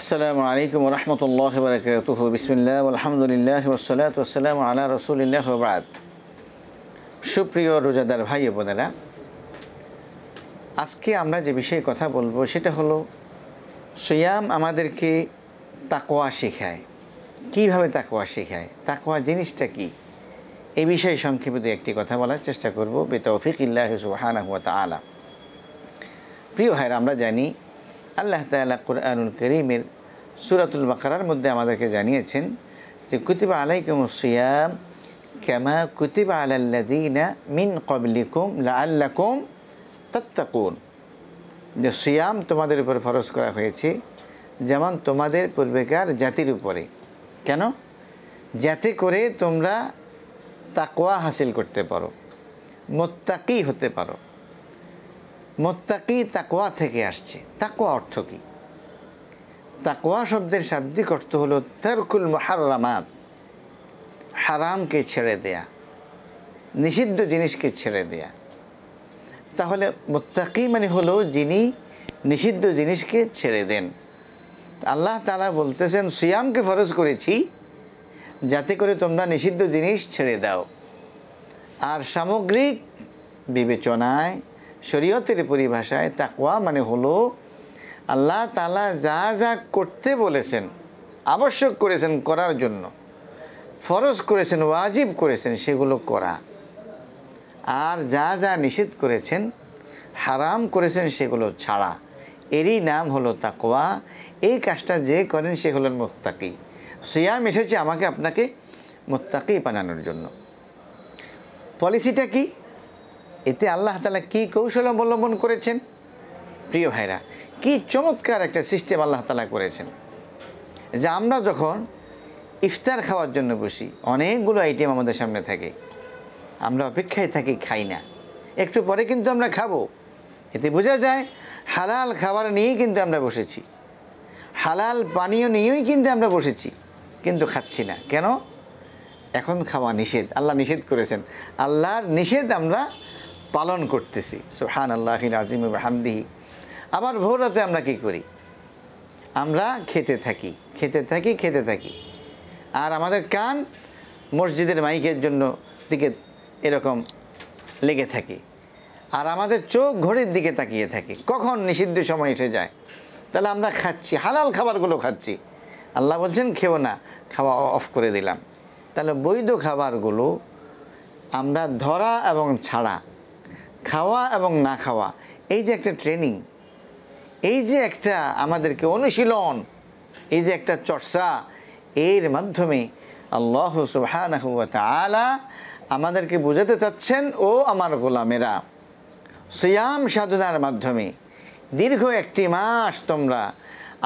আসসালামু আলাইকুম রহমতুল্লাহ বরকাতুহ বিসমিল্লাহ আলহামদুলিল্লাহ ওসলাত ওসালাম আল্লাহ রসুলিল্লাহ বাদ সুপ্রিয় রোজাদার ভাই বোনেরা আজকে আমরা যে বিষয়ে কথা বলবো সেটা হলো সিয়াম আমাদেরকে তাকোয়া শেখায় কীভাবে তাকোয়া শেখায় তাকোয়া জিনিসটা কি এ বিষয়ে সংক্ষেপিত একটি কথা বলার চেষ্টা করবো বেতফিক ইল্লাহ হানা হুয়া আলা প্রিয় ভাইরা আমরা জানি আল্লাহ তালা কোরআনুল করিমের সুরাতুল বাকরার মধ্যে আমাদেরকে জানিয়েছেন যে কুতিবা আলাইকুম সিয়াম ক্যামা কুতিবা আলাল্লাদিনা মিন কবলিকুম লাল্লাকুম তত্তাকুন যে সিয়াম তোমাদের উপর ফরজ করা হয়েছে যেমন তোমাদের পূর্বেকার জাতির উপরে কেন যাতে করে তোমরা তাকোয়া হাসিল করতে পারো মোত্তাকি হতে পারো মোত্তাকি তাকোয়া থেকে আসছে তাকোয়া অর্থ কী তাকোয়া শব্দের শাব্দিক অর্থ হলো তারকুল মহারামাত হারামকে ছেড়ে দেয়া নিষিদ্ধ জিনিসকে ছেড়ে দেয়া তাহলে মোত্তাকি মানে হলো যিনি নিষিদ্ধ জিনিসকে ছেড়ে দেন আল্লাহ তালা বলতেছেন সিয়ামকে ফরজ করেছি যাতে করে তোমরা নিষিদ্ধ জিনিস ছেড়ে দাও আর সামগ্রিক বিবেচনায় শরীয়তের পরিভাষায় তাকোয়া মানে হলো আল্লাহ তালা যা যা করতে বলেছেন আবশ্যক করেছেন করার জন্য ফরজ করেছেন ওয়াজিব করেছেন সেগুলো করা আর যা যা নিষেধ করেছেন হারাম করেছেন সেগুলো ছাড়া এরই নাম হলো তাকোয়া এই কাজটা যে করেন সে হলেন মোত্তাকি সিয়াম এসেছে আমাকে আপনাকে মোত্তাকি বানানোর জন্য পলিসিটা কি এতে আল্লাহ তালা কী কৌশল অবলম্বন করেছেন প্রিয় ভাইরা কি চমৎকার একটা সিস্টেম আল্লাহ তালা করেছেন যে আমরা যখন ইফতার খাওয়ার জন্য বসি অনেকগুলো আইটেম আমাদের সামনে থাকে আমরা অপেক্ষায় থাকি খাই না একটু পরে কিন্তু আমরা খাবো এতে বোঝা যায় হালাল খাবার নিয়েই কিন্তু আমরা বসেছি হালাল পানীয় নিয়েই কিন্তু আমরা বসেছি কিন্তু খাচ্ছি না কেন এখন খাওয়া নিষেধ আল্লাহ নিষেধ করেছেন আল্লাহর নিষেধ আমরা পালন করতেছি সুহান আল্লাহ আজিম হামদিহি আবার ভোরাতে আমরা কি করি আমরা খেতে থাকি খেতে থাকি খেতে থাকি আর আমাদের কান মসজিদের মাইকের জন্য দিকে এরকম লেগে থাকি আর আমাদের চোখ ঘড়ির দিকে তাকিয়ে থাকে কখন নিষিদ্ধ সময় এসে যায় তাহলে আমরা খাচ্ছি হালাল খাবারগুলো খাচ্ছি আল্লাহ বলছেন খেও না খাওয়া অফ করে দিলাম তাহলে বৈধ খাবারগুলো আমরা ধরা এবং ছাড়া খাওয়া এবং না খাওয়া এই যে একটা ট্রেনিং এই যে একটা আমাদেরকে অনুশীলন এই যে একটা চর্চা এর মাধ্যমে আল্লাহ আলা আমাদেরকে বোঝাতে চাচ্ছেন ও আমার গোলামেরা সিয়াম সাধনার মাধ্যমে দীর্ঘ একটি মাস তোমরা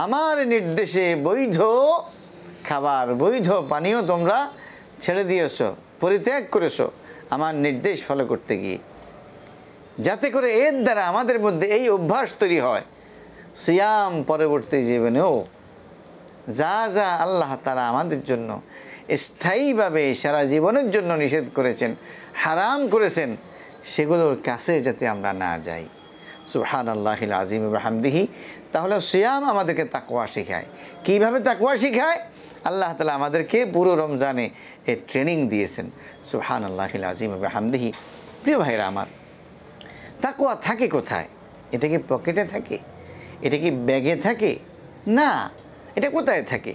আমার নির্দেশে বৈধ খাবার বৈধ পানীয় তোমরা ছেড়ে দিয়েছ পরিত্যাগ করেছো আমার নির্দেশ ফলো করতে গিয়ে যাতে করে এর দ্বারা আমাদের মধ্যে এই অভ্যাস তৈরি হয় সিয়াম পরবর্তী জীবনেও যা যা আল্লাহ তারা আমাদের জন্য স্থায়ীভাবে সারা জীবনের জন্য নিষেধ করেছেন হারাম করেছেন সেগুলোর কাছে যাতে আমরা না যাই সুহান আল্লাহ আজিম হামদিহি তাহলে সিয়াম আমাদেরকে তাকোয়া শিখায় কীভাবে তাকোয়া শিখায় আল্লাহ তালা আমাদেরকে পুরো রমজানে এর ট্রেনিং দিয়েছেন সুহান আল্লাহ আজিম হামদিহি প্রিয় ভাইরা আমার তাকোয়া থাকে কোথায় এটা কি পকেটে থাকে এটা কি ব্যাগে থাকে না এটা কোথায় থাকে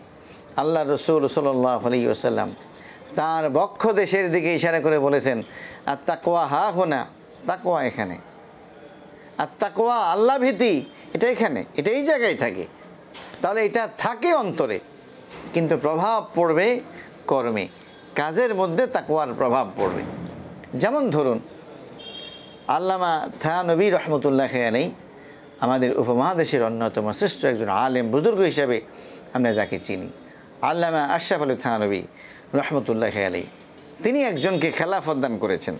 আল্লাহ রসুল সাল্লাহ আলী তার বক্ষ দেশের দিকে ইশারা করে বলেছেন আর তাকোয়া হা হোনা তাকোয়া এখানে আর তাকোয়া আল্লাহ ভীতি এটা এখানে এটা এই জায়গায় থাকে তাহলে এটা থাকে অন্তরে কিন্তু প্রভাব পড়বে কর্মে কাজের মধ্যে তাকোয়ার প্রভাব পড়বে যেমন ধরুন আল্লামা থানবী রহমতুল্লাহ খেয়ালি আমাদের উপমহাদেশের অন্যতম শ্রেষ্ঠ একজন আলেম বুজুর্গ হিসাবে আমরা যাকে চিনি আল্লামা আশরাফ আলী থানবী রহমতুল্লাহ খেয়ালি তিনি একজনকে খেলাফত দান করেছেন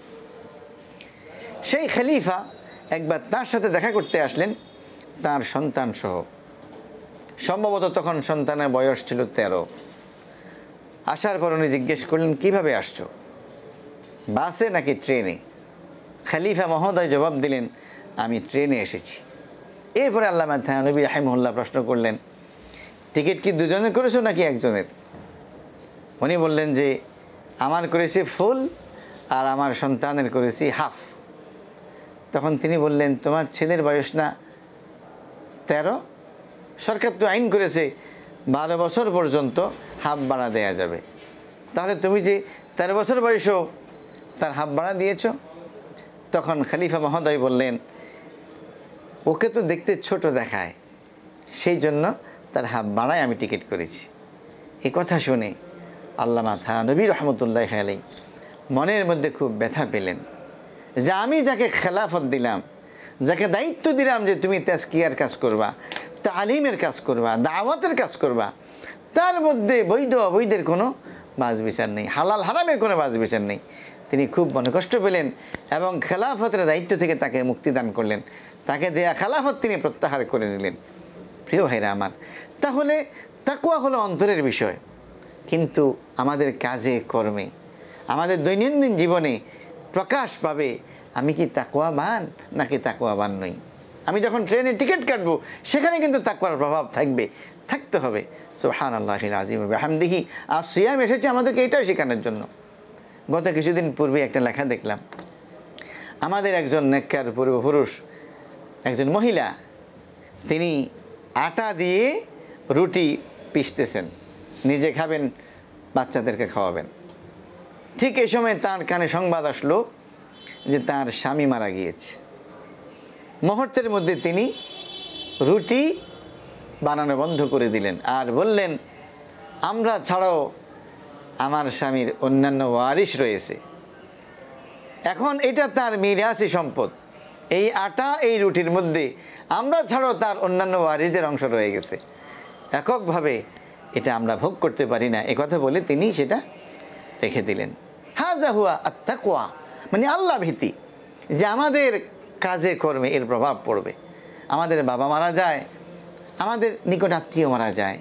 সেই খলিফা একবার তার সাথে দেখা করতে আসলেন তার সন্তান সহ সম্ভবত তখন সন্তানের বয়স ছিল তেরো আসার পর উনি জিজ্ঞেস করলেন কিভাবে আসছো বাসে নাকি ট্রেনে খালিফা মহোদয় জবাব দিলেন আমি ট্রেনে এসেছি এরপরে আল্লাহ নবী রাহিমহল্লা প্রশ্ন করলেন টিকিট কি দুজনে করেছো নাকি একজনের উনি বললেন যে আমার করেছি ফুল আর আমার সন্তানের করেছি হাফ তখন তিনি বললেন তোমার ছেলের বয়স না তেরো সরকার তো আইন করেছে বারো বছর পর্যন্ত হাফ বাড়া দেয়া যাবে তাহলে তুমি যে তেরো বছর বয়সেও তার হাফ বাড়া দিয়েছো তখন খালিফা মহোদয় বললেন ওকে তো দেখতে ছোট দেখায় সেই জন্য তার হাত বাড়ায় আমি টিকিট করেছি এ কথা শুনে আল্লামা থানবী রহমতুল্লাহ আলী মনের মধ্যে খুব ব্যথা পেলেন যে আমি যাকে খেলাফত দিলাম যাকে দায়িত্ব দিলাম যে তুমি তেস্কিয়ার কাজ করবা তালিমের কাজ করবা দাওয়াতের কাজ করবা তার মধ্যে বৈধ অবৈধের কোনো বাজ বিচার নেই হালাল হারামের কোনো বাজ বিচার নেই তিনি খুব মনে কষ্ট পেলেন এবং খেলাফতের দায়িত্ব থেকে তাকে মুক্তিদান করলেন তাকে দেয়া খেলাফত তিনি প্রত্যাহার করে নিলেন প্রিয় ভাইরা আমার তাহলে তাকুয়া হলো অন্তরের বিষয় কিন্তু আমাদের কাজে কর্মে আমাদের দৈনন্দিন জীবনে প্রকাশ পাবে আমি কি তাকুয়াবান নাকি তাকুয়াবান নই আমি যখন ট্রেনে টিকিট কাটবো সেখানে কিন্তু তাকুয়ার প্রভাব থাকবে থাকতে হবে সোহান আল্লাহ আজিম হামদিহি আর সিয়াম এসেছে আমাদেরকে এটাও শেখানোর জন্য গত কিছুদিন পূর্বে একটা লেখা দেখলাম আমাদের একজন নেককার পূর্বপুরুষ একজন মহিলা তিনি আটা দিয়ে রুটি পিসতেছেন নিজে খাবেন বাচ্চাদেরকে খাওয়াবেন ঠিক এ সময় তার কানে সংবাদ আসলো যে তার স্বামী মারা গিয়েছে মুহূর্তের মধ্যে তিনি রুটি বানানো বন্ধ করে দিলেন আর বললেন আমরা ছাড়াও আমার স্বামীর অন্যান্য ওয়ারিশ রয়েছে এখন এটা তার মিরাসি সম্পদ এই আটা এই রুটির মধ্যে আমরা ছাড়াও তার অন্যান্য ওয়ারিশদের অংশ রয়ে গেছে এককভাবে এটা আমরা ভোগ করতে পারি না কথা বলে তিনি সেটা রেখে দিলেন যা হুয়া আত্মা কোয়া মানে আল্লাহ ভীতি যে আমাদের কাজে কর্মে এর প্রভাব পড়বে আমাদের বাবা মারা যায় আমাদের নিকট আত্মীয় মারা যায়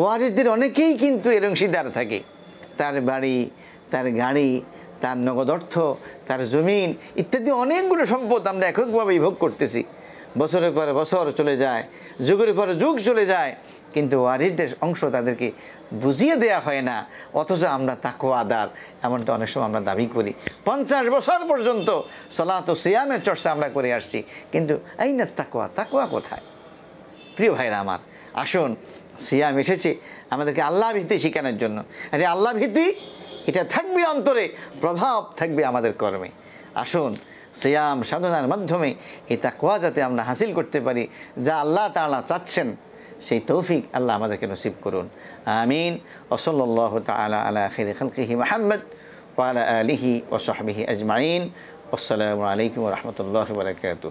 ওয়ারিসদের অনেকেই কিন্তু এর অংশীদার থাকে তার বাড়ি তার গাড়ি তার নগদ অর্থ তার জমিন ইত্যাদি অনেকগুলো সম্পদ আমরা এককভাবে ভোগ করতেছি বছরের পরে বছর চলে যায় যুগের পরে যুগ চলে যায় কিন্তু ওয়ারিসদের অংশ তাদেরকে বুঝিয়ে দেয়া হয় না অথচ আমরা তাকো আদার এমনটা অনেক সময় আমরা দাবি করি পঞ্চাশ বছর পর্যন্ত সলাত সিয়ামের চর্চা আমরা করে আসছি কিন্তু এই না তাকোয়া তাকোয়া কোথায় প্রিয় ভাইরা আমার আসুন সিয়াম এসেছে আমাদেরকে আল্লাহ ভীতি শেখানোর জন্য আর আল্লাহ ভীতি এটা থাকবে অন্তরে প্রভাব থাকবে আমাদের কর্মে আসুন সিয়াম সাধনার মাধ্যমে এটা কোয়া যাতে আমরা হাসিল করতে পারি যা আল্লাহ তালা চাচ্ছেন সেই তৌফিক আল্লাহ আমাদেরকে নসিব করুন আমিন ওসল্লাহ তালা আলা খালকিহি মাহমদ ওয়ালা আলিহি ওসহবিহি আজমাইন আসসালামু আলাইকুম রহমতুল্লাহ বারকাত